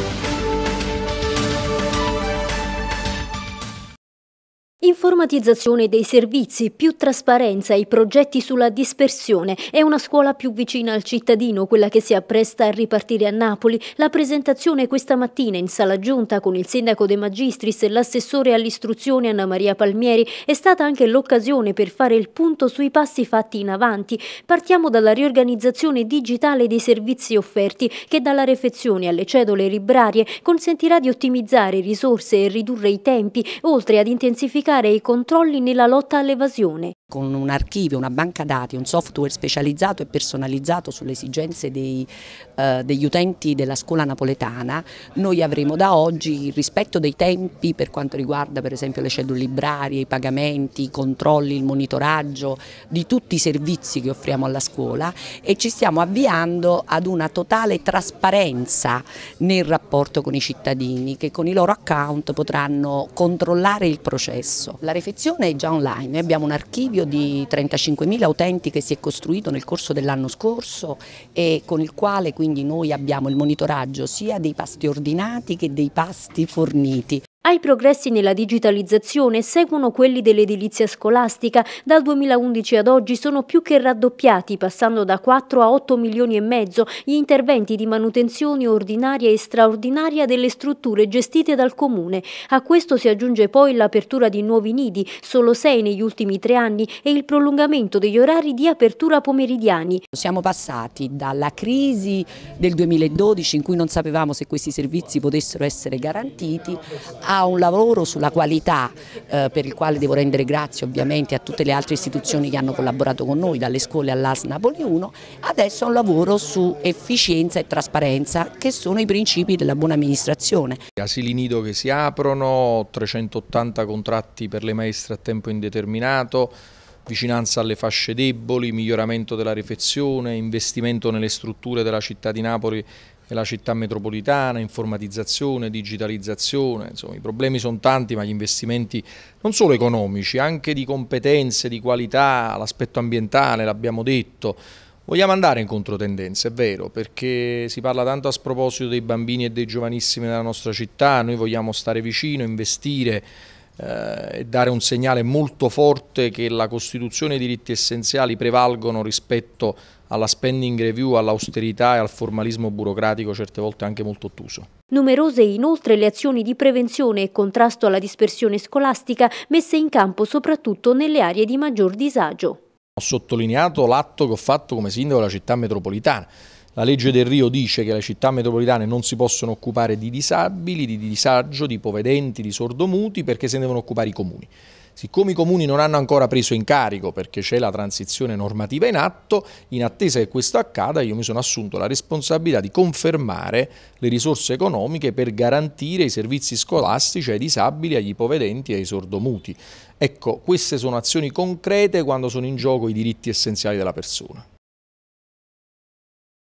Thank you. Informatizzazione dei servizi, più trasparenza, i progetti sulla dispersione. È una scuola più vicina al cittadino, quella che si appresta a ripartire a Napoli. La presentazione questa mattina in sala giunta con il sindaco De Magistris e l'assessore all'istruzione Anna Maria Palmieri è stata anche l'occasione per fare il punto sui passi fatti in avanti. Partiamo dalla riorganizzazione digitale dei servizi offerti che dalla refezione alle cedole librarie consentirà di ottimizzare risorse e ridurre i tempi, oltre ad intensificare intensificare i controlli nella lotta all'evasione, con un archivio, una banca dati, un software specializzato e personalizzato sulle esigenze dei, eh, degli utenti della scuola napoletana, noi avremo da oggi il rispetto dei tempi per quanto riguarda per esempio le cellule librarie, i pagamenti, i controlli, il monitoraggio di tutti i servizi che offriamo alla scuola e ci stiamo avviando ad una totale trasparenza nel rapporto con i cittadini che con i loro account potranno controllare il processo. La refezione è già online, abbiamo un archivio archivio di 35.000 utenti che si è costruito nel corso dell'anno scorso e con il quale quindi noi abbiamo il monitoraggio sia dei pasti ordinati che dei pasti forniti ai progressi nella digitalizzazione seguono quelli dell'edilizia scolastica. Dal 2011 ad oggi sono più che raddoppiati, passando da 4 a 8 milioni e mezzo gli interventi di manutenzione ordinaria e straordinaria delle strutture gestite dal Comune. A questo si aggiunge poi l'apertura di nuovi nidi, solo 6 negli ultimi tre anni, e il prolungamento degli orari di apertura pomeridiani. Siamo passati dalla crisi del 2012, in cui non sapevamo se questi servizi potessero essere garantiti, a un lavoro sulla qualità eh, per il quale devo rendere grazie ovviamente a tutte le altre istituzioni che hanno collaborato con noi, dalle scuole all'AS Napoli 1, adesso un lavoro su efficienza e trasparenza che sono i principi della buona amministrazione. Asili nido che si aprono, 380 contratti per le maestre a tempo indeterminato, vicinanza alle fasce deboli, miglioramento della refezione, investimento nelle strutture della città di Napoli nella città metropolitana, informatizzazione, digitalizzazione, insomma i problemi sono tanti ma gli investimenti non solo economici, anche di competenze, di qualità, l'aspetto ambientale l'abbiamo detto, Vogliamo andare in controtendenza, è vero, perché si parla tanto a sproposito dei bambini e dei giovanissimi della nostra città, noi vogliamo stare vicino, investire, eh, dare un segnale molto forte che la Costituzione e i diritti essenziali prevalgono rispetto alla spending review, all'austerità e al formalismo burocratico certe volte anche molto ottuso. Numerose inoltre le azioni di prevenzione e contrasto alla dispersione scolastica messe in campo soprattutto nelle aree di maggior disagio. Ho sottolineato l'atto che ho fatto come sindaco della città metropolitana la legge del Rio dice che le città metropolitane non si possono occupare di disabili, di disagio, di povedenti, di sordomuti, perché se ne devono occupare i comuni. Siccome i comuni non hanno ancora preso in carico perché c'è la transizione normativa in atto, in attesa che questo accada io mi sono assunto la responsabilità di confermare le risorse economiche per garantire i servizi scolastici ai disabili, agli ipovedenti e ai sordomuti. Ecco, queste sono azioni concrete quando sono in gioco i diritti essenziali della persona.